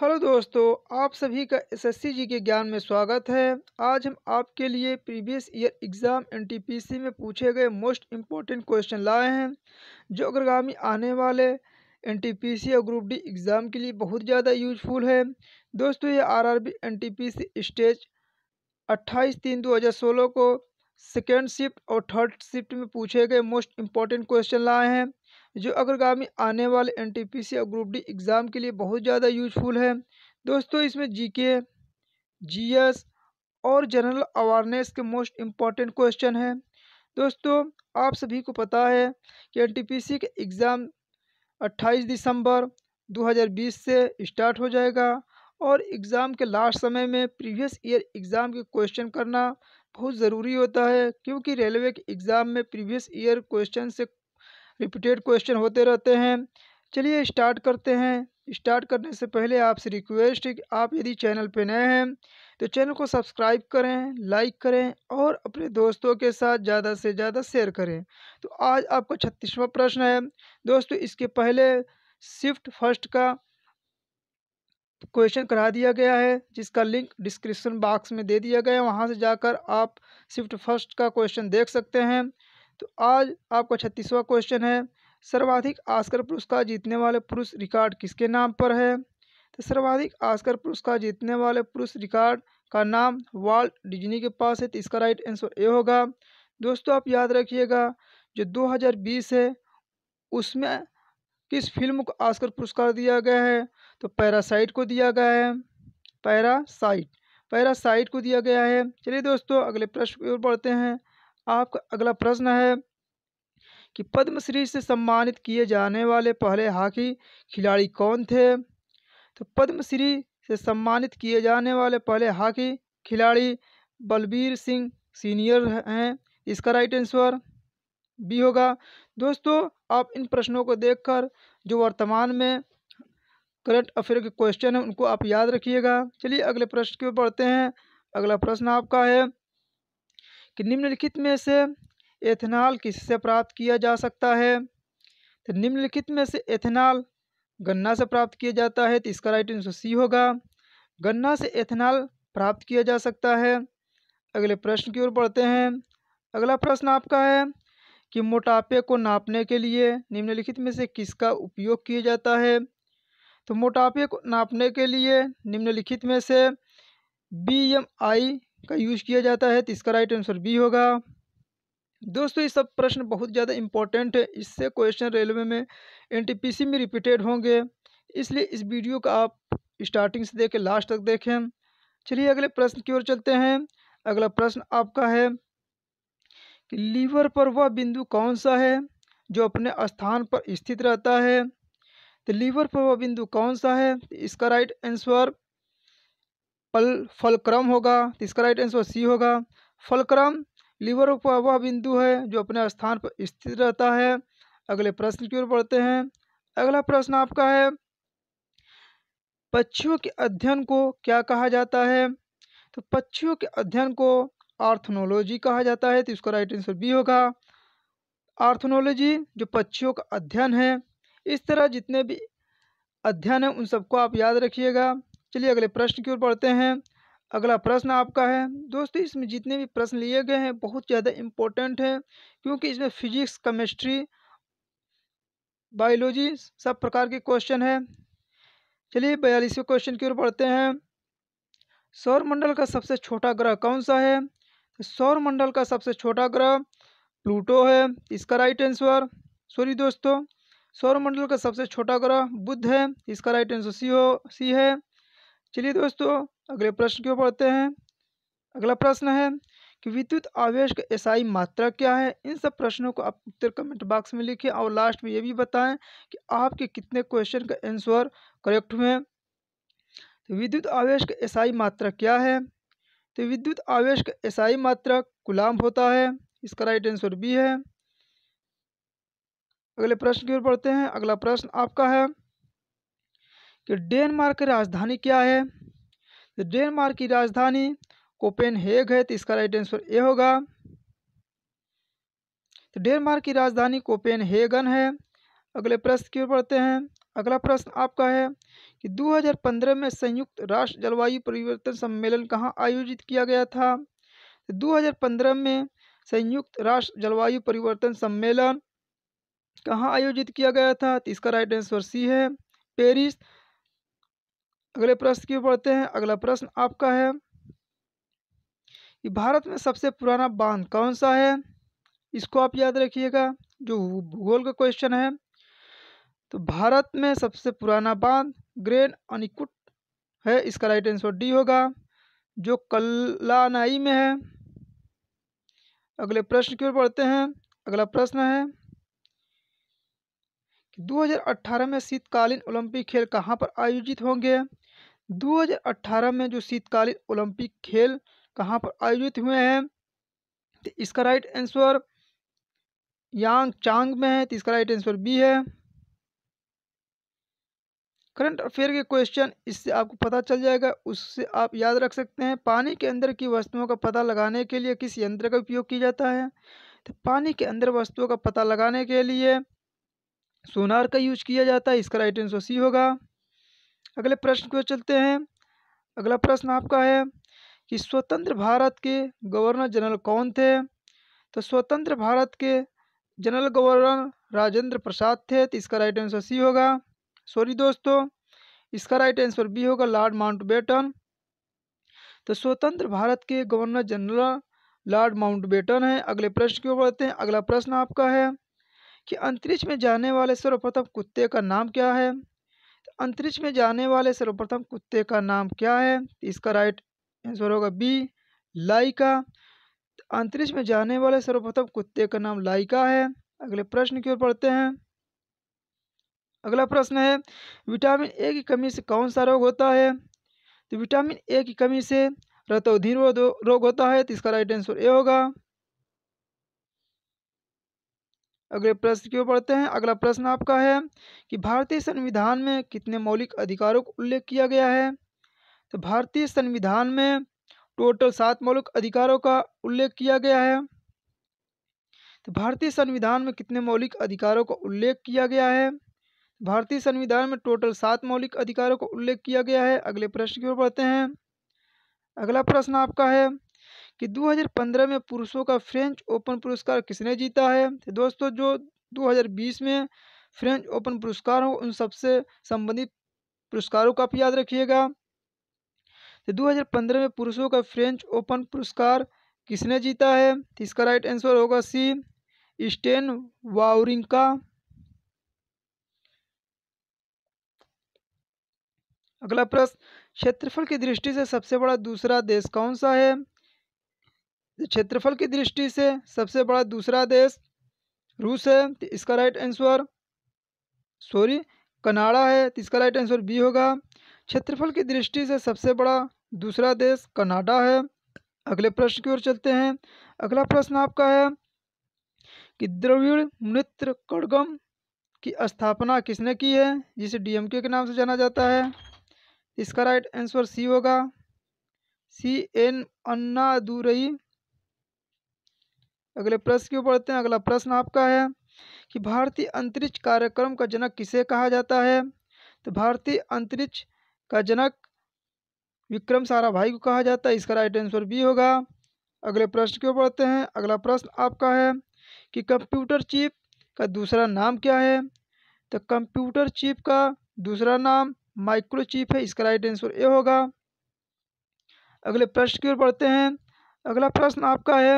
hello दोस्तों आप सभी का एसएससी जी के ज्ञान में स्वागत है आज हम आपके लिए प्रीवियस ईयर एग्ज़ाम एनटीपीसी में पूछे गए मोस्ट इम्पॉर्टेंट क्वेश्चन लाए हैं जो अग्रगामी आने वाले एनटीपीसी और ग्रुप डी एग्ज़ाम के लिए बहुत ज़्यादा यूजफुल है दोस्तों ये आरआरबी एनटीपीसी स्टेज अट्ठाईस तीन दो हज़ार सोलह को सेकेंड शिफ्ट और थर्ड शिफ्ट में पूछे गए मोस्ट इम्पॉर्टेंट क्वेश्चन लाए हैं जो अग्रगामी आने वाले एन और ग्रुप डी एग्ज़ाम के लिए बहुत ज़्यादा यूजफुल है दोस्तों इसमें जी के एस और जनरल अवेयरनेस के मोस्ट इम्पॉर्टेंट क्वेश्चन हैं दोस्तों आप सभी को पता है कि सी का एग्ज़ाम 28 दिसंबर 2020 से स्टार्ट हो जाएगा और एग्ज़ाम के लास्ट समय में प्रीवियस ईयर एग्ज़ाम के क्वेश्चन करना बहुत ज़रूरी होता है क्योंकि रेलवे के एग्ज़ाम में प्रीवियस ईयर क्वेश्चन से रिपीटेड क्वेश्चन होते रहते हैं चलिए स्टार्ट करते हैं स्टार्ट करने से पहले आपसे रिक्वेस्ट है कि आप यदि चैनल पर नए हैं तो चैनल को सब्सक्राइब करें लाइक करें और अपने दोस्तों के साथ ज़्यादा से ज़्यादा शेयर करें तो आज आपका छत्तीसवा प्रश्न है दोस्तों इसके पहले शिफ्ट फर्स्ट का क्वेश्चन करा दिया गया है जिसका लिंक डिस्क्रिप्शन बॉक्स में दे दिया गया है वहाँ से जाकर आप शिफ्ट फर्स्ट का क्वेश्चन देख सकते हैं तो आज आपका छत्तीसवा क्वेश्चन है सर्वाधिक आस्कर पुरस्कार जीतने वाले पुरुष रिकॉर्ड किसके नाम पर है तो सर्वाधिक आस्कर पुरस्कार जीतने वाले पुरुष रिकॉर्ड का नाम वाल्ट डिज्नी के पास है तो इसका राइट आंसर ए होगा दोस्तों आप याद रखिएगा जो 2020 है उसमें किस फिल्म को आस्कर पुरस्कार दिया गया है तो पैरासाइट को दिया गया है पैरासाइट पैरासाइट को दिया गया है चलिए दोस्तों अगले प्रश्न की ओर बढ़ते हैं आपका अगला प्रश्न है कि पद्मश्री से सम्मानित किए जाने वाले पहले हॉकी खिलाड़ी कौन थे तो पद्मश्री से सम्मानित किए जाने वाले पहले हॉकी खिलाड़ी बलबीर सिंह सीनियर हैं इसका राइट आंसर बी होगा दोस्तों आप इन प्रश्नों को देखकर जो वर्तमान में करंट अफेयर के क्वेश्चन हैं उनको आप याद रखिएगा चलिए अगले प्रश्न की ओर बढ़ते हैं अगला प्रश्न आपका है कि निम्नलिखित में से एथेनॉल किससे प्राप्त किया जा सकता है तो निम्नलिखित में से एथेनॉल गन्ना से प्राप्त किया जाता है तो इसका राइट आंसर सी होगा गन्ना से एथेनॉल प्राप्त किया जा सकता है अगले प्रश्न की ओर बढ़ते हैं अगला प्रश्न आपका है कि मोटापे को नापने के लिए निम्नलिखित में से किसका उपयोग किया जाता है तो मोटापे को नापने के लिए निम्नलिखित में से बी एम आई का यूज़ किया जाता है तो इसका राइट आंसर बी होगा दोस्तों ये सब प्रश्न बहुत ज़्यादा इंपॉर्टेंट है इससे क्वेश्चन रेलवे में एनटीपीसी में रिपीटेड होंगे इसलिए इस वीडियो का आप स्टार्टिंग से देखें लास्ट तक देखें चलिए अगले प्रश्न की ओर चलते हैं अगला प्रश्न आपका है कि लीवर पर वह बिंदु कौन सा है जो अपने स्थान पर स्थित रहता है तो लीवर पर वह बिंदु कौन सा है इसका राइट आंसर पल फलक्रम होगा तो इसका राइट आंसर सी होगा फलक्रम लीवर वह बिंदु है जो अपने स्थान पर स्थित रहता है अगले प्रश्न की ओर बढ़ते हैं अगला प्रश्न आपका है पक्षियों के अध्ययन को क्या कहा जाता है तो पक्षियों के अध्ययन को आर्थनोलॉजी कहा जाता है तो इसका राइट आंसर बी होगा आर्थनोलॉजी जो पक्षियों का अध्ययन है इस तरह जितने भी अध्ययन है उन सबको आप याद रखिएगा चलिए अगले प्रश्न की ओर बढ़ते हैं अगला प्रश्न आपका है दोस्तों इसमें जितने भी प्रश्न लिए गए हैं बहुत ज़्यादा इम्पोर्टेंट हैं क्योंकि इसमें फिजिक्स केमिस्ट्री बायोलॉजी सब प्रकार के क्वेश्चन है चलिए बयालीसवें क्वेश्चन की ओर बढ़ते हैं सौरमंडल का सबसे छोटा ग्रह कौन सा है तो सौरमंडल का सबसे छोटा ग्रह प्लूटो है इसका राइट आंसर सॉरी दोस्तों सौरमंडल का सबसे छोटा ग्रह बुध है इसका राइट आंसर सी हो सी है चलिए दोस्तों अगले प्रश्न क्यों पढ़ते हैं अगला प्रश्न है कि विद्युत आवेश का एसआई मात्रा क्या है इन सब प्रश्नों को आप उत्तर कमेंट बॉक्स में लिखें और लास्ट में ये भी बताएं कि आपके कितने क्वेश्चन का आंसर करेक्ट हुए तो विद्युत आवेश का एसआई मात्रा क्या है तो विद्युत आवेश का एसआई मात्रा गुलाम होता है इसका राइट आंसर बी है अगले प्रश्न की ओर पढ़ते हैं अगला प्रश्न आपका है कि डेनमार्क की राजधानी क्या है तो डेनमार्क की राजधानी कोपेन हेग है तो इसका राइट आंसर ए होगा तो डेनमार्क की राजधानी कोपेन हेगन है अगले प्रश्न की ओर पढ़ते हैं अगला प्रश्न आपका है कि 2015 में संयुक्त राष्ट्र जलवायु परिवर्तन सम्मेलन कहाँ आयोजित किया गया था 2015 तो में संयुक्त राष्ट्र जलवायु परिवर्तन सम्मेलन कहाँ आयोजित किया गया था तो इसका राइट आंसर सी है पेरिस अगले प्रश्न की बढ़ते हैं अगला प्रश्न आपका है कि भारत में सबसे पुराना बांध कौन सा है इसको आप याद रखिएगा जो भूगोल का क्वेश्चन है तो भारत में सबसे पुराना बांध ग्रेन अनिकुट है इसका राइट आंसर डी होगा जो कल्लानाई में है अगले प्रश्न की ओर बढ़ते हैं अगला प्रश्न है कि 2018 में शीतकालीन ओलंपिक खेल कहाँ पर आयोजित होंगे 2018 में जो शीतकालीन ओलंपिक खेल कहाँ पर आयोजित हुए हैं तो इसका राइट आंसर यांग चांग में है तो इसका राइट आंसर बी है करंट अफेयर के क्वेश्चन इससे आपको पता चल जाएगा उससे आप याद रख सकते हैं पानी के अंदर की वस्तुओं का पता लगाने के लिए किस यंत्र का उपयोग किया जाता है तो पानी के अंदर वस्तुओं का पता लगाने के लिए सोनार का यूज किया जाता है इसका राइट आंसर सी होगा अगले प्रश्न को चलते हैं अगला प्रश्न आपका है कि स्वतंत्र भारत के गवर्नर जनरल कौन थे तो स्वतंत्र भारत के जनरल गवर्नर राजेंद्र प्रसाद थे तो इसका राइट आंसर सी होगा सॉरी दोस्तों इसका राइट आंसर बी होगा लॉर्ड बेटन तो स्वतंत्र भारत के गवर्नर जनरल लॉर्ड बेटन है अगले प्रश्न क्यों बढ़ते हैं अगला प्रश्न आपका है कि अंतरिक्ष में जाने वाले सर्वप्रथम कुत्ते का नाम क्या है अंतरिक्ष में जाने वाले सर्वप्रथम कुत्ते का नाम क्या है इसका राइट आंसर होगा बी लाइका अंतरिक्ष में जाने वाले सर्वप्रथम कुत्ते का नाम लाइका है अगले प्रश्न की ओर पढ़ते हैं अगला प्रश्न है विटामिन ए की कमी से कौन सा रोग होता है तो विटामिन ए की कमी से रतौधीर रोग होता है तो इसका राइट आंसर ए होगा अगले प्रश्न की ओर बढ़ते हैं अगला प्रश्न आपका है कि भारतीय संविधान में कितने मौलिक अधिकारों का उल्लेख किया गया है तो भारतीय संविधान में टोटल सात मौलिक अधिकारों का उल्लेख किया गया है तो भारतीय संविधान में कितने मौलिक अधिकारों का उल्लेख किया गया है भारतीय संविधान में टोटल सात मौलिक अधिकारों का उल्लेख किया गया है अगले प्रश्न की ओर बढ़ते हैं अगला प्रश्न आपका है कि 2015 में पुरुषों का फ्रेंच ओपन पुरस्कार किसने जीता है तो दोस्तों जो 2020 में फ्रेंच ओपन पुरस्कार हो उन सबसे संबंधित पुरस्कारों का भी याद रखिएगा तो 2015 में पुरुषों का फ्रेंच ओपन पुरस्कार किसने जीता है तो इसका राइट आंसर होगा सी स्टेन वाउरिंका अगला प्रश्न क्षेत्रफल की दृष्टि से सबसे बड़ा दूसरा देश कौन सा है क्षेत्रफल की दृष्टि से सबसे बड़ा दूसरा देश रूस है तो इसका राइट आंसर सॉरी कनाडा है तो इसका राइट आंसर बी होगा क्षेत्रफल की दृष्टि से सबसे बड़ा दूसरा देश कनाडा है अगले प्रश्न की ओर चलते हैं अगला प्रश्न आपका है कि द्रविड़ मित्र कड़गम की स्थापना किसने की है जिसे डीएमके के नाम से जाना जाता है इसका राइट आंसर सी होगा सी एन अन्ना दुरई अगले प्रश्न क्यों पढ़ते हैं अगला प्रश्न आपका है कि भारतीय अंतरिक्ष कार्यक्रम का जनक किसे कहा जाता है तो भारतीय अंतरिक्ष का जनक विक्रम साराभाई को कहा जाता है इसका राइट आंसर बी होगा अगले प्रश्न क्यों पढ़ते हैं अगला प्रश्न आपका है कि कंप्यूटर चिप का दूसरा नाम क्या है तो कंप्यूटर चिप का दूसरा नाम माइक्रो चिप है इसका राइट आंसर ए होगा अगले प्रश्न की ओर पढ़ते हैं अगला प्रश्न आपका है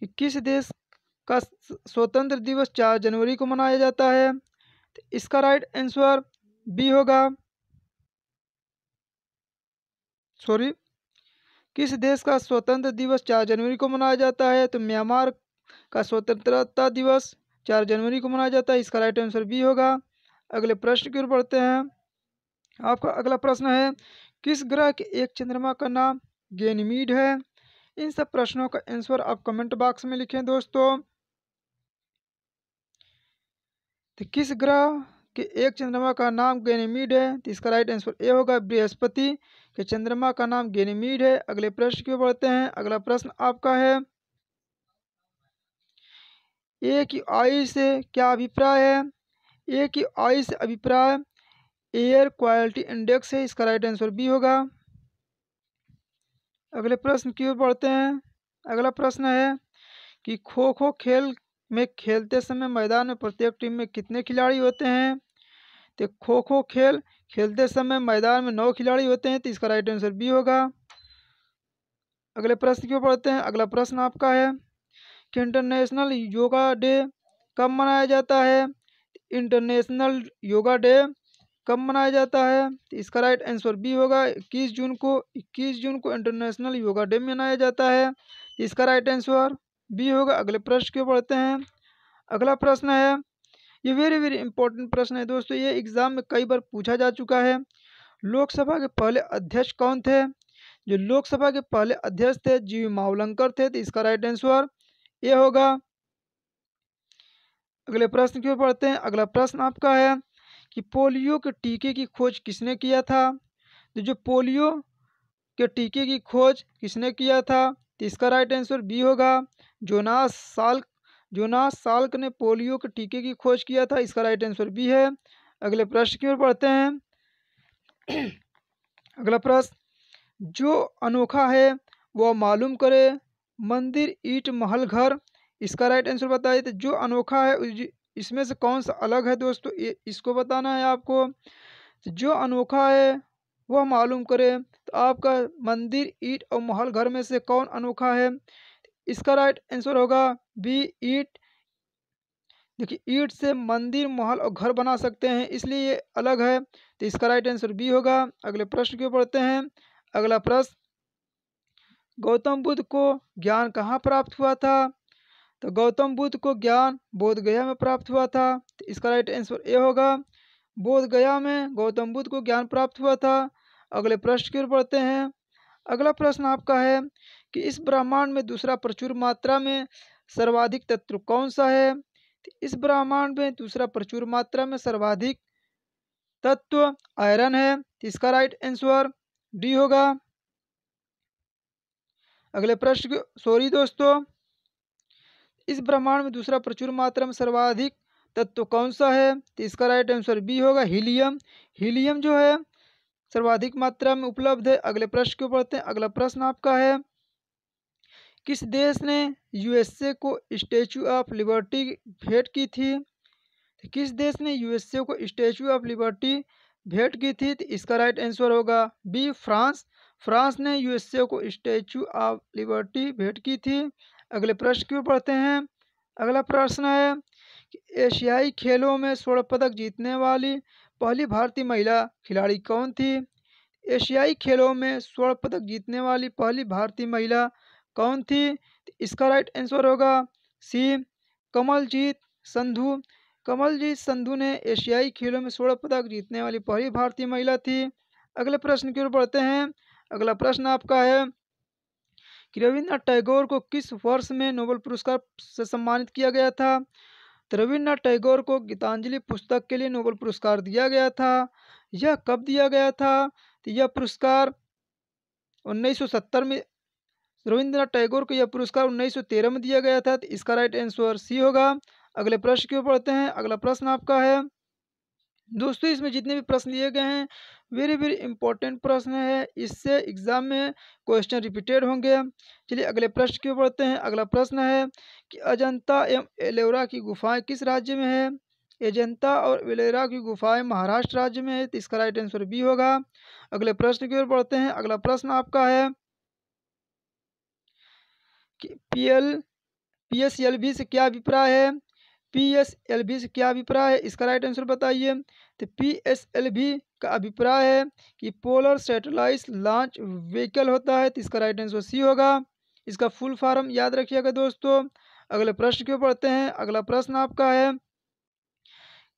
कि किस देश का स्वतंत्र दिवस चार जनवरी को मनाया जाता है तो इसका राइट आंसर बी होगा सॉरी किस देश का स्वतंत्र दिवस चार जनवरी को मनाया जाता है तो म्यांमार का स्वतंत्रता दिवस चार जनवरी को मनाया जाता है इसका राइट आंसर बी होगा अगले प्रश्न की ओर पढ़ते हैं आपका अगला प्रश्न है किस ग्रह के एक चंद्रमा का नाम गेनमीड है इन सब प्रश्नों का आंसर आप कमेंट बॉक्स में लिखें दोस्तों तो किस ग्रह के एक चंद्रमा का नाम गेनीमीड है तो इसका राइट आंसर ए होगा बृहस्पति के चंद्रमा का नाम गेनीमीड है अगले प्रश्न क्यों बढ़ते हैं अगला प्रश्न आपका है ए की आयु से क्या अभिप्राय है ए की आयु से अभिप्राय एयर क्वालिटी इंडेक्स है इसका राइट आंसर बी होगा अगले प्रश्न की ओर बढ़ते हैं अगला प्रश्न है कि खो खो खेल में खेलते समय मैदान में प्रत्येक टीम में कितने खिलाड़ी होते हैं तो खो खो खेल खेलते समय मैदान में नौ खिलाड़ी होते हैं तो इसका राइट आंसर बी होगा अगले प्रश्न की ओर हैं अगला प्रश्न आपका है कि इंटरनेशनल योगा डे कब मनाया जाता है इंटरनेशनल योगा डे कब मनाया जाता है तो इसका राइट आंसर बी होगा इक्कीस जून को इक्कीस जून को इंटरनेशनल योगा डे मनाया जाता है इसका राइट आंसर बी होगा अगले प्रश्न के पढ़ते हैं अगला प्रश्न है ये वेरी वेरी इंपॉर्टेंट प्रश्न है दोस्तों ये एग्ज़ाम में कई बार पूछा जा चुका है लोकसभा के पहले अध्यक्ष कौन थे जो लोकसभा के पहले अध्यक्ष थे जीवी मावलंकर थे तो इसका राइट आंसर ये होगा अगले प्रश्न क्यों पढ़ते हैं अगला प्रश्न आपका है कि पोलियो के टीके की खोज किसने किया था तो जो पोलियो के टीके की खोज किसने किया था तो इसका राइट आंसर बी होगा जोनास साल्क जोनास साल्क ने पोलियो के टीके की खोज किया था इसका राइट आंसर बी है अगले प्रश्न की ओर पढ़ते हैं अगला प्रश्न जो अनोखा है वह मालूम करे मंदिर ईट महल घर इसका राइट आंसर बताइए तो जो अनोखा है इसमें से कौन सा अलग है दोस्तों इसको बताना है आपको जो अनोखा है वह मालूम करें तो आपका मंदिर ईट और महल घर में से कौन अनोखा है इसका राइट आंसर होगा बी ईट देखिए ईट से मंदिर महल और घर बना सकते हैं इसलिए ये अलग है तो इसका राइट आंसर बी होगा अगले प्रश्न क्यों पढ़ते हैं अगला प्रश्न गौतम बुद्ध को ज्ञान कहाँ प्राप्त हुआ था तो गौतम बुद्ध को ज्ञान बोध गया में प्राप्त हुआ था तो इसका राइट आंसर ए होगा बोध गया में गौतम बुद्ध को ज्ञान प्राप्त हुआ था अगले प्रश्न की ओर पढ़ते हैं अगला प्रश्न आपका है कि इस ब्रह्मांड में दूसरा प्रचुर मात्रा में सर्वाधिक तत्व कौन सा है तो इस ब्रह्मांड में दूसरा प्रचुर मात्रा में सर्वाधिक तत्व आयरन है तो इसका राइट आंसर डी होगा अगले प्रश्न सॉरी दोस्तों इस ब्रह्मांड में दूसरा प्रचुर मात्रा में सर्वाधिक तत्व कौन सा है तो इसका राइट आंसर बी होगा हीलियम हीलियम जो है सर्वाधिक मात्रा में उपलब्ध है अगले प्रश्न क्यों पढ़ते हैं अगला प्रश्न आपका है किस देश ने यूएसए को स्टैचू ऑफ लिबर्टी भेंट की थी तो किस देश ने यूएसए को स्टेचू ऑफ लिबर्टी भेंट की थी तो इसका राइट आंसर होगा बी फ्रांस फ्रांस ने यूएसए को स्टेचू ऑफ लिबर्टी भेंट की थी अगले प्रश्न क्यों पढ़ते हैं अगला प्रश्न है एशियाई खेलों में स्वर्ण पदक जीतने वाली पहली भारतीय महिला खिलाड़ी कौन थी एशियाई खेलों में स्वर्ण पदक जीतने वाली पहली भारतीय महिला कौन थी तो इसका राइट आंसर होगा सी कमलजीत संधू कमलजीत संधू ने एशियाई खेलों में स्वर्ण पदक जीतने वाली पहली भारतीय महिला थी अगले प्रश्न की ओर पढ़ते हैं अगला प्रश्न आपका है रविन्द्रनाथ टैगोर को किस वर्ष में नोबेल पुरस्कार से सम्मानित किया गया था तो रविन्द्रनाथ टैगोर को गीतांजलि पुस्तक के लिए नोबेल पुरस्कार दिया गया था यह कब दिया गया था तो यह पुरस्कार 1970 में रविन्द्रनाथ टैगोर को यह पुरस्कार 1913 में दिया गया था तो इसका राइट आंसर सी होगा अगले प्रश्न क्यों पढ़ते हैं अगला प्रश्न आपका है दोस्तों इसमें जितने भी प्रश्न लिए गए हैं वेरी वेरी इंपॉर्टेंट प्रश्न है इससे एग्जाम में क्वेश्चन रिपीटेड होंगे चलिए अगले प्रश्न की ओर बढ़ते हैं अगला प्रश्न है कि अजंता एवं एलोरा की गुफाएं किस राज्य में है एजंता और वेलेरा की गुफाएं महाराष्ट्र राज्य में है तो इसका राइट आंसर बी होगा अगले प्रश्न की ओर बढ़ते हैं अगला प्रश्न आपका है कि एल से क्या अभिप्राय है बी से क्या अभिप्राय है इसका राइट आंसर बताइए तो पीएसएलबी का अभिप्राय है कि पोलर सेटेलाइट लॉन्च व्हीकल होता है तो इसका राइट आंसर सी होगा इसका फुल फॉर्म याद रखिएगा दोस्तों अगले प्रश्न क्यों पढ़ते हैं अगला प्रश्न आपका है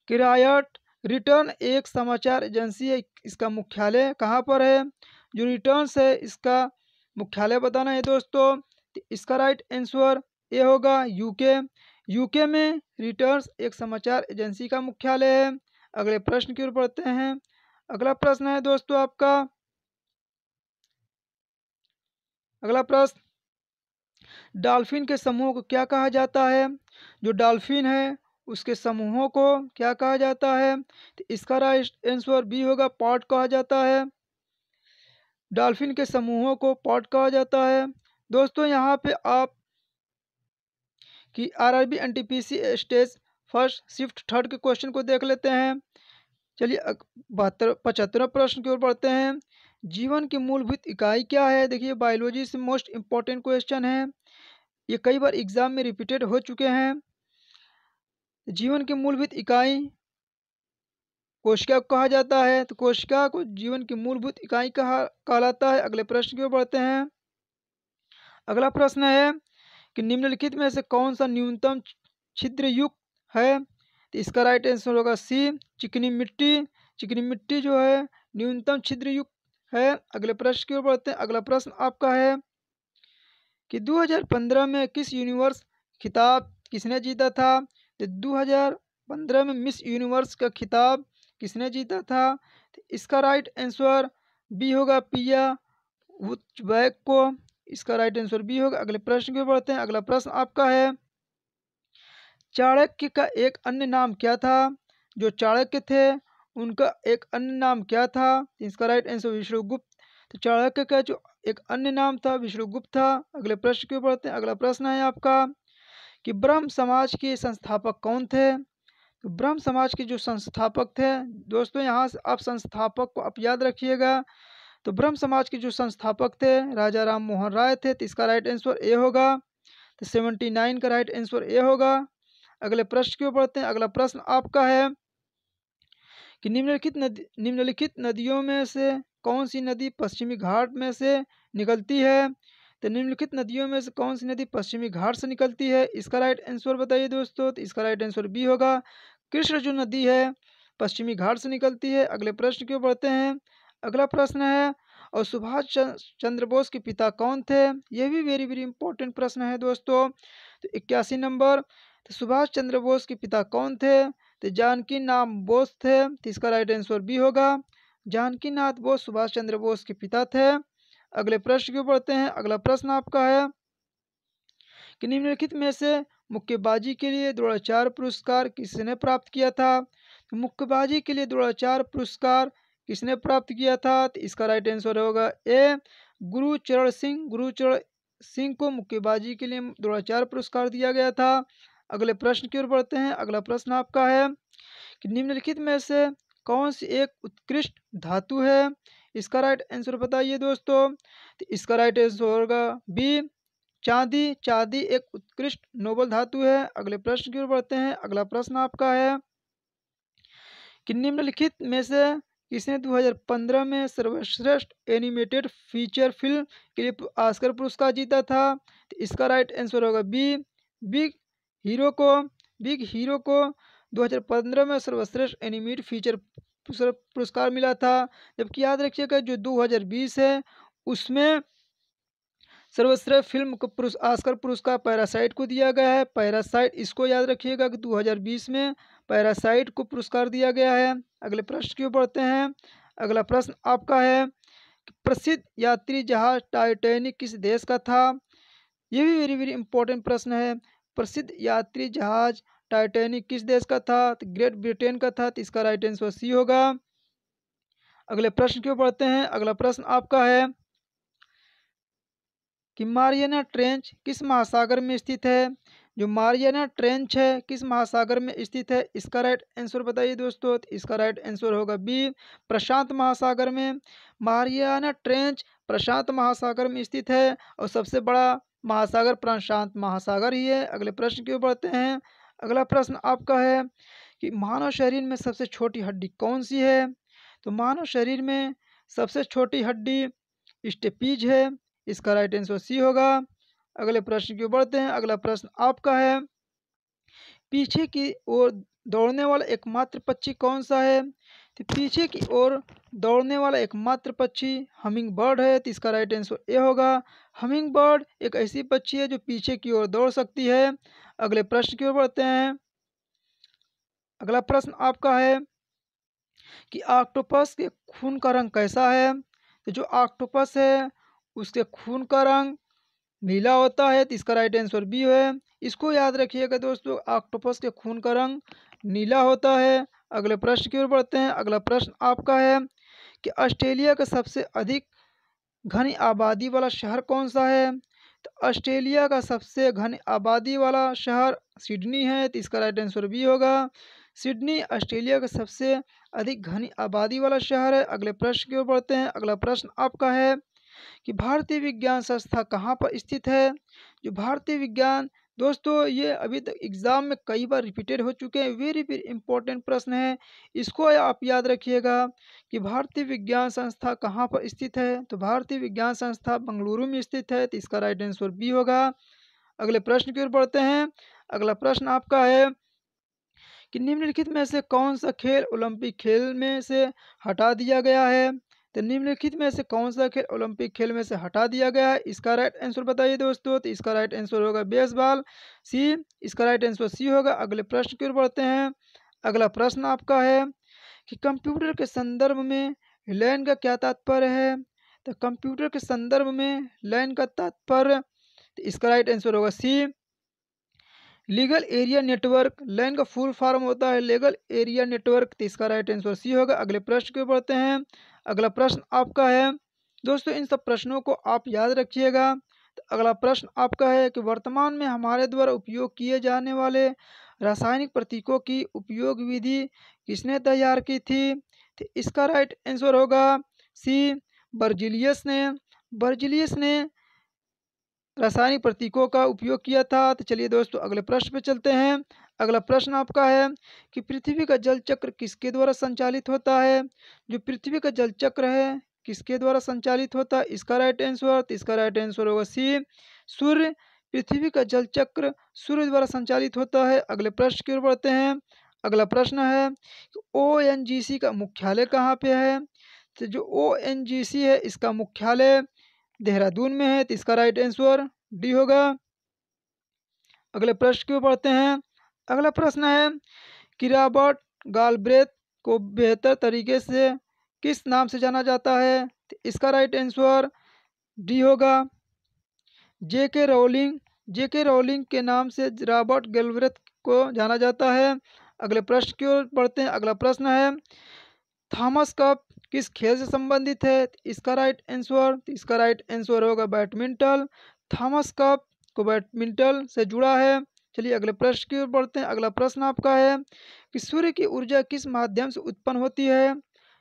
किरायट रिटर्न एक समाचार एजेंसी है इसका मुख्यालय कहाँ पर है जो रिटर्न है इसका मुख्यालय बताना है दोस्तों तो इसका राइट आंसर ए होगा यूके यूके में रिटर्न्स एक समाचार एजेंसी का मुख्यालय है अगले प्रश्न की ओर पढ़ते हैं अगला प्रश्न है दोस्तों आपका अगला प्रश्न डॉल्फिन के समूह को क्या कहा जाता है जो डॉल्फिन है उसके समूहों को क्या कहा जाता है तो इसका राइट आंसर बी होगा पॉट कहा जाता है डॉल्फिन के समूहों को पॉट कहा जाता है दोस्तों यहाँ पे आप कि RRB NTPC stage first shift third के क्वेश्चन को देख लेते हैं चलिए बहत्तर पचहत्तरवा प्रश्न की ओर पढ़ते हैं जीवन की मूलभूत इकाई क्या है देखिए बायोलॉजी से मोस्ट इम्पॉर्टेंट क्वेश्चन है ये कई बार एग्जाम में रिपीटेड हो चुके हैं जीवन की मूलभूत इकाई कोशिका को कहा जाता है तो कोशिका को जीवन की मूलभूत इकाई कहा कहलाता है अगले प्रश्न की ओर पढ़ते हैं अगला प्रश्न है कि निम्नलिखित में से कौन सा न्यूनतम छिद्र युक्त है इसका राइट आंसर होगा सी चिकनी मिट्टी चिकनी मिट्टी जो है न्यूनतम छिद्र युक्त है अगले प्रश्न की ओर बढ़ते हैं अगला प्रश्न आपका है कि 2015 में किस यूनिवर्स खिताब किसने जीता था तो हज़ार में मिस यूनिवर्स का खिताब किसने जीता था तो इसका राइट आंसर बी होगा पिया वैक को इसका राइट आंसर बी होगा अगले प्रश्न की ओर बढ़ते हैं अगला प्रश्न आपका है चाणक्य का एक अन्य नाम क्या था जो चाणक्य थे उनका एक अन्य नाम क्या था इसका राइट आंसर विष्णुगुप्त तो चाणक्य का जो एक अन्य नाम था विष्णुगुप्त था अगले प्रश्न क्यों पढ़ते हैं अगला प्रश्न है आपका कि ब्रह्म समाज के संस्थापक कौन थे तो ब्रह्म समाज के जो संस्थापक थे दोस्तों यहाँ से आप संस्थापक को आप याद रखिएगा तो ब्रह्म समाज के जो संस्थापक थे राजा राम मोहन राय थे तो इसका राइट आंसर ए होगा तो सेवेंटी नाइन का राइट आंसर ए होगा अगले प्रश्न क्यों पढ़ते हैं अगला प्रश्न आपका है कि निम्नलिखित नदी निम्नलिखित नदियों में से कौन सी नदी पश्चिमी घाट में से निकलती है तो निम्नलिखित नदियों में से कौन सी नदी पश्चिमी घाट से निकलती है इसका राइट आंसर बताइए दोस्तों तो इसका राइट आंसर बी होगा कृष्ण जो नदी है पश्चिमी घाट से निकलती है अगले प्रश्न क्यों पढ़ते हैं अगला प्रश्न है और सुभाष चंद्र बोस के पिता कौन थे यह भी वेरी वेरी इंपॉर्टेंट प्रश्न है दोस्तों तो इक्यासी नंबर तो सुभाष चंद्र बोस के पिता कौन थे तो जानकी नाम बोस थे तो इसका राइट आंसर बी होगा जानकी नाथ बोस सुभाष चंद्र बोस के पिता थे अगले प्रश्न क्यों पढ़ते हैं अगला प्रश्न आपका है कि निम्नलिखित में से मुक्केबाजी के लिए द्रोणाचार्य पुरस्कार किसने प्राप्त किया था तो मुक्केबाजी के लिए द्रोणाचार्य पुरस्कार किसने प्राप्त किया था तो इसका राइट आंसर होगा ए गुरु चरण सिंह गुरु चरण सिंह को मुक्केबाजी के लिए द्रोणाचार्य पुरस्कार दिया गया था अगले प्रश्न की ओर बढ़ते हैं अगला प्रश्न आपका है कि निम्नलिखित में से कौन सी एक उत्कृष्ट धातु है इसका राइट आंसर बताइए दोस्तों तो इसका राइट आंसर होगा बी चांदी चांदी एक उत्कृष्ट नोबल धातु है अगले प्रश्न की ओर बढ़ते हैं अगला प्रश्न आपका है कि निम्नलिखित में से किसने 2015 में सर्वश्रेष्ठ एनिमेटेड फीचर फिल्म के लिए आस्कर पुरस्कार जीता था तो इसका राइट आंसर होगा बी बिग हीरो को बिग हीरो को 2015 में सर्वश्रेष्ठ एनिमेट फीचर पुरस्कार मिला था जबकि याद रखिएगा जो 2020 है उसमें सर्वश्रेष्ठ फिल्म को आस्कर पुरस्कार पैरासाइट को दिया गया है पैरासाइट इसको याद रखिएगा कि 2020 में पैरासाइट को पुरस्कार दिया गया है अगले प्रश्न क्यों पढ़ते हैं अगला प्रश्न आपका है प्रसिद्ध यात्री जहाज टाइटैनिक किस देश का था ये भी वेरी वेरी इंपॉर्टेंट प्रश्न है प्रसिद्ध यात्री जहाज टाइटैनिक किस देश का था तो ग्रेट ब्रिटेन का था तो इसका राइट आंसर सी होगा अगले प्रश्न क्यों पढ़ते हैं अगला प्रश्न आपका है कि मारियाना ट्रेंच किस महासागर में स्थित है जो मारियाना ट्रेंच है किस महासागर में स्थित है इसका राइट आंसर बताइए दोस्तों तो इसका राइट आंसर होगा बी प्रशांत महासागर में मारियाना ट्रेंच प्रशांत महासागर में स्थित है और सबसे बड़ा महासागर प्रशांत महासागर ही है अगले प्रश्न की ओर बढ़ते हैं अगला प्रश्न आपका है कि मानव शरीर में सबसे छोटी हड्डी कौन सी है तो मानव शरीर में सबसे छोटी हड्डी स्टेपीज है इसका राइट आंसर सी होगा अगले प्रश्न की ओर बढ़ते हैं अगला प्रश्न आपका है पीछे की ओर दौड़ने वाला एकमात्र पक्षी कौन सा है तो पीछे की ओर दौड़ने वाला एकमात्र पक्षी हमिंग बर्ड है तो इसका राइट आंसर ए होगा हमिंग बर्ड एक ऐसी पक्षी है जो पीछे की ओर दौड़ सकती है अगले प्रश्न की ओर बढ़ते हैं अगला प्रश्न आपका है कि ऑक्टोपस के खून का रंग कैसा है तो जो ऑक्टोपस है उसके खून का रंग नीला होता है तो इसका राइट आंसर बी है इसको याद रखिएगा दोस्तों ऑक्टोपस के खून का रंग नीला होता है अगले प्रश्न की ओर बढ़ते हैं अगला प्रश्न आपका है कि ऑस्ट्रेलिया का सबसे अधिक घनी आबादी वाला शहर कौन सा है तो ऑस्ट्रेलिया का सबसे घनी आबादी वाला शहर सिडनी है तो इसका राइट आंसर बी होगा सिडनी ऑस्ट्रेलिया का सबसे अधिक घनी आबादी वाला शहर है अगले प्रश्न की ओर बढ़ते हैं अगला प्रश्न आपका है कि भारतीय विज्ञान संस्था कहाँ पर स्थित है जो भारतीय विज्ञान दोस्तों ये अभी तक एग्ज़ाम में कई बार रिपीटेड हो चुके हैं वेरी वेरी इंपॉर्टेंट प्रश्न है इसको आप याद रखिएगा कि भारतीय विज्ञान संस्था कहाँ पर स्थित है तो भारतीय विज्ञान संस्था बंगलुरु में स्थित है तो इसका राइट आंसर बी होगा अगले प्रश्न की ओर बढ़ते हैं अगला प्रश्न आपका है कि निम्नलिखित में से कौन सा खेल ओलंपिक खेल में से हटा दिया गया है तो निम्नलिखित में से कौन सा खेल ओलंपिक खेल में से हटा दिया गया है इसका राइट आंसर बताइए दोस्तों तो इसका राइट आंसर होगा बेसबॉल सी इसका राइट आंसर सी होगा अगले प्रश्न की ओर बढ़ते हैं अगला प्रश्न आपका है कि कंप्यूटर के संदर्भ में लैन का क्या तात्पर्य है तो कंप्यूटर के संदर्भ में लैन का तात्पर्य तो इसका राइट आंसर होगा C local area network LAN का फुल फॉर्म होता है लीगल एरिया नेटवर्क तो इसका राइट आंसर सी होगा अगले प्रश्न के पढ़ते हैं अगला प्रश्न आपका है दोस्तों इन सब प्रश्नों को आप याद रखिएगा तो अगला प्रश्न आपका है कि वर्तमान में हमारे द्वारा उपयोग किए जाने वाले रासायनिक प्रतीकों की उपयोग विधि किसने तैयार की थी तो इसका राइट आंसर होगा सी बर्जिलियस ने बर्जिलियस ने रासायनिक प्रतीकों का उपयोग किया था तो चलिए दोस्तों अगले प्रश्न पे चलते हैं अगला प्रश्न आपका है कि पृथ्वी का जल चक्र किसके द्वारा संचालित होता है जो पृथ्वी का जल चक्र है किसके द्वारा संचालित होता है इसका राइट आंसर तो इसका राइट आंसर होगा सी सूर्य पृथ्वी का जल चक्र सूर्य द्वारा संचालित होता है अगले प्रश्न की ओर बढ़ते हैं अगला प्रश्न है ओ एन जी सी का मुख्यालय कहाँ पे है तो जो ओ एन जी सी है इसका मुख्यालय देहरादून में है तो इसका राइट आंसर डी होगा अगले प्रश्न क्यों पढ़ते हैं अगला प्रश्न है कि रॉबर्ट गालब्रेथ को बेहतर तरीके से किस नाम से जाना जाता है तो इसका राइट आंसर डी होगा जे के रोलिंग जे के रोलिंग के नाम से रॉबर्ट गलव्रथ को जाना जाता है अगले प्रश्न की ओर हैं अगला प्रश्न है थॉमस कप किस खेल से संबंधित है तो इसका राइट आंसर तो इसका राइट आंसर होगा बैडमिंटन थॉमस कप को बैडमिंटन से जुड़ा है चलिए अगले प्रश्न की ओर बढ़ते हैं अगला प्रश्न आपका है कि सूर्य की ऊर्जा किस माध्यम से उत्पन्न होती है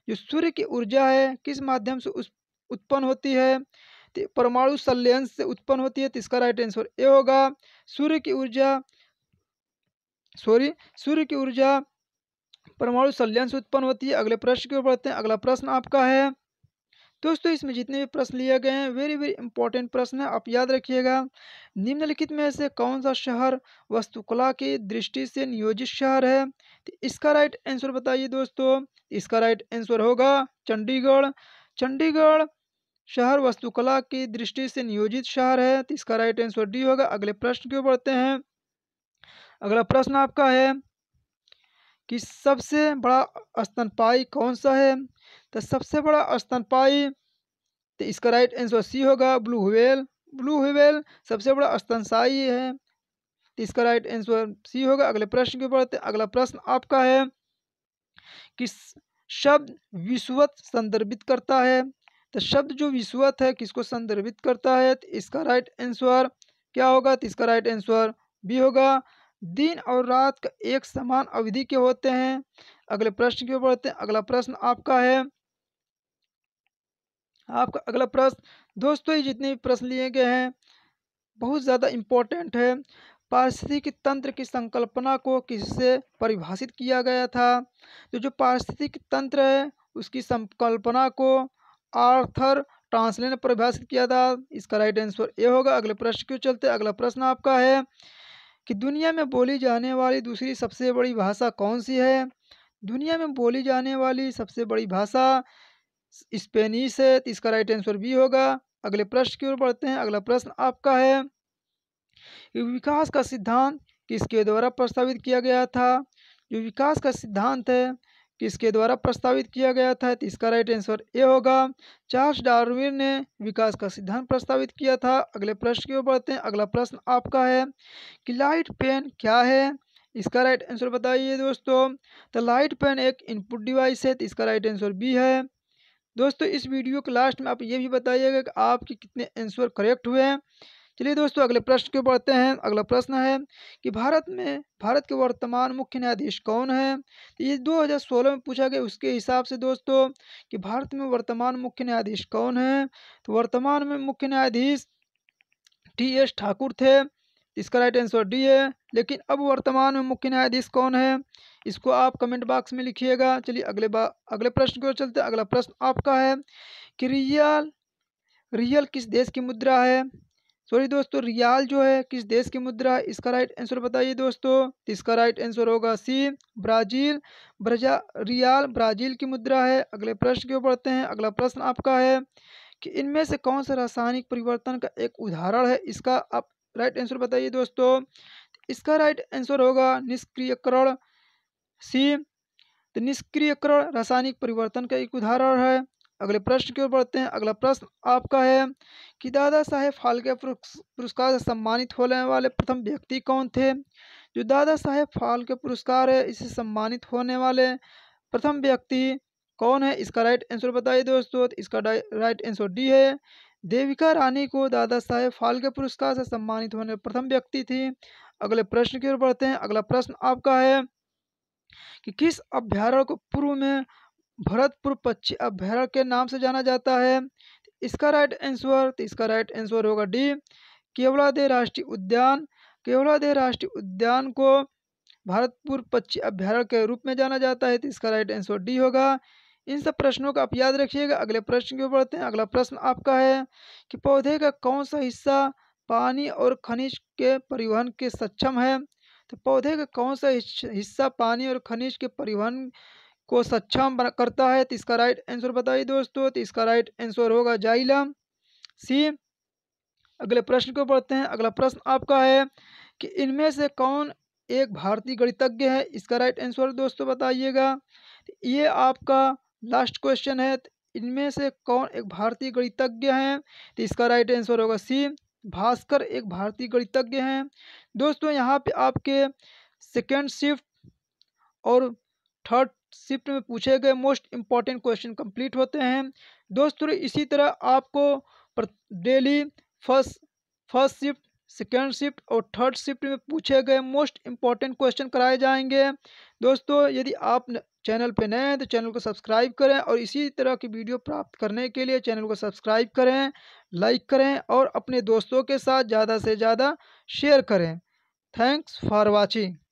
जो सूर्य की ऊर्जा है किस माध्यम से उत्पन्न होती है तो परमाणु संलयन से उत्पन्न होती है तो इसका राइट आंसर ए होगा सूर्य की ऊर्जा सॉरी सूर्य की ऊर्जा परमाणु संलयन से उत्पन्न होती है अगले प्रश्न की ओर बढ़ते हैं अगला प्रश्न आपका है दोस्तों इसमें जितने भी प्रश्न लिए गए हैं वेरी वेरी इंपॉर्टेंट प्रश्न है आप याद रखिएगा निम्नलिखित में से कौन सा शहर वस्तुकला की दृष्टि से नियोजित शहर है तो इसका राइट आंसर बताइए दोस्तों इसका राइट आंसर होगा चंडीगढ़ चंडीगढ़ शहर वस्तुकला की दृष्टि से नियोजित शहर है तो इसका राइट आंसर डी होगा अगले प्रश्न क्यों बढ़ते हैं अगला प्रश्न आपका है कि सबसे बड़ा स्तनपाई कौन सा है तो सबसे बड़ा स्तनपाई तो इसका राइट आंसर सी होगा ब्लू हुवेल ब्लू हुवेल सबसे बड़ा स्तनसाई है तो इसका राइट आंसर सी होगा अगले प्रश्न के बढ़ते अगला प्रश्न आपका है कि शब्द विश्वत संदर्भित करता है तो शब्द जो विश्वत है किसको संदर्भित करता है तो इसका राइट आंसर क्या होगा तो इसका राइट आंसर बी होगा दिन और रात का एक समान अवधि के होते हैं अगले प्रश्न की ओर बढ़ते हैं अगला प्रश्न आपका है आपका अगला प्रश्न दोस्तों ये जितने भी प्रश्न लिए गए हैं बहुत ज़्यादा इम्पोर्टेंट है पारिस्थितिक तंत्र की संकल्पना को किससे परिभाषित किया गया था तो जो पारिस्थितिक तंत्र है उसकी संकल्पना को आर्थर टांसले ने परिभाषित किया था इसका राइट आंसर ए होगा अगले प्रश्न क्यों चलते अगला प्रश्न आपका है कि दुनिया में बोली जाने वाली दूसरी सबसे बड़ी भाषा कौन सी है दुनिया में बोली जाने वाली सबसे बड़ी भाषा स्पेनिश है तो इसका राइट आंसर बी होगा अगले प्रश्न की ओर बढ़ते हैं अगला प्रश्न आपका है विकास का सिद्धांत किसके द्वारा प्रस्तावित किया गया था जो विकास का सिद्धांत है किसके द्वारा प्रस्तावित किया गया था तो इसका राइट आंसर ए होगा चार्ल्स डार्विन ने विकास का सिद्धांत प्रस्तावित किया था अगले प्रश्न की ओर बढ़ते हैं अगला प्रश्न आपका है कि लाइट पेन क्या है इसका राइट आंसर बताइए दोस्तों तो लाइट पेन एक इनपुट डिवाइस है तो इसका राइट आंसर बी है दोस्तों इस वीडियो के लास्ट में आप ये भी बताइएगा कि आपके कितने आंसर करेक्ट हुए हैं चलिए दोस्तों अगले प्रश्न के बढ़ते हैं अगला प्रश्न है कि भारत में भारत के वर्तमान मुख्य न्यायाधीश कौन है तो ये 2016 में पूछा गया उसके हिसाब से दोस्तों कि भारत में वर्तमान मुख्य न्यायाधीश कौन है तो वर्तमान में मुख्य न्यायाधीश टी एस ठाकुर थे इसका राइट आंसर डी है लेकिन अब वर्तमान में मुख्य न्यायाधीश कौन है इसको आप कमेंट बॉक्स में लिखिएगा चलिए अगले बा अगले प्रश्न की ओर चलते अगला प्रश्न आपका है कि रियल रियल किस देश की मुद्रा है सॉरी दोस्तों रियाल जो है किस देश की मुद्रा है इसका राइट आंसर बताइए दोस्तों इसका राइट आंसर होगा सी ब्राजील ब्रजा रियाल ब्राजील की मुद्रा है अगले प्रश्न क्यों पढ़ते हैं अगला प्रश्न आपका है कि इनमें से कौन सा रासायनिक परिवर्तन का एक उदाहरण है इसका आप राइट आंसर बताइए दोस्तों इसका राइट आंसर होगा निष्क्रियकरण सी तो निष्क्रियकरण रासायनिक परिवर्तन का एक उदाहरण है अगले प्रश्न की ओर बढ़ते हैं अगला प्रश्न आपका है कि दादा साहेब फाल्के पुरस्कार से सम्मानित होने वाले प्रथम व्यक्ति कौन थे जो दादा साहेब फाल्के पुरस्कार है इससे सम्मानित होने वाले प्रथम व्यक्ति कौन है इसका राइट आंसर बताइए दोस्तों इसका राइट आंसर डी है देविका रानी को दादा साहेब फाल्के पुरस्कार से सम्मानित होने प्रथम व्यक्ति थी अगले प्रश्न की ओर बढ़ते हैं अगला प्रश्न आपका है कि किस अभ्यारण्य को पूर्व में भरतपुर पक्षी अभ्यारण के नाम से जाना जाता है इसका राइट आंसर तो इसका राइट आंसर होगा डी केवलादेव राष्ट्रीय उद्यान दे राष्ट्रीय उद्यान को भरतपुर पक्षी अभ्यारण्य के रूप में जाना जाता है तो इसका राइट आंसर डी होगा इन सब प्रश्नों को आप याद रखिएगा अगले प्रश्न की ओर बढ़ते हैं अगला प्रश्न आपका है कि पौधे का कौन सा हिस्सा पानी और खनिज के परिवहन के सक्षम है तो पौधे का कौन सा हिस्सा पानी और खनिज के परिवहन को सक्षम करता है तो इसका राइट आंसर बताइए दोस्तों तो इसका राइट आंसर होगा जाइलम सी अगले प्रश्न को पढ़ते हैं अगला प्रश्न आपका है कि इनमें से कौन एक भारतीय गणितज्ञ है इसका राइट आंसर दोस्तों बताइएगा तो ये आपका लास्ट क्वेश्चन है तो इनमें से कौन एक भारतीय गणितज्ञ है तो इसका राइट आंसर होगा सी भास्कर एक भारतीय गणितज्ञ हैं दोस्तों यहाँ पे आपके सेकेंड शिफ्ट और थर्ड शिफ्ट में पूछे गए मोस्ट इम्पॉर्टेंट क्वेश्चन कंप्लीट होते हैं दोस्तों इसी तरह आपको daily first first shift second shift और थर्ड शिफ्ट में पूछे गए मोस्ट इम्पॉर्टेंट क्वेश्चन कराए जाएंगे दोस्तों यदि आप चैनल पर नए हैं तो चैनल को सब्सक्राइब करें और इसी तरह की वीडियो प्राप्त करने के लिए चैनल को सब्सक्राइब करें लाइक करें और अपने दोस्तों के साथ ज़्यादा से ज़्यादा शेयर करें थैंक्स फॉर वॉचिंग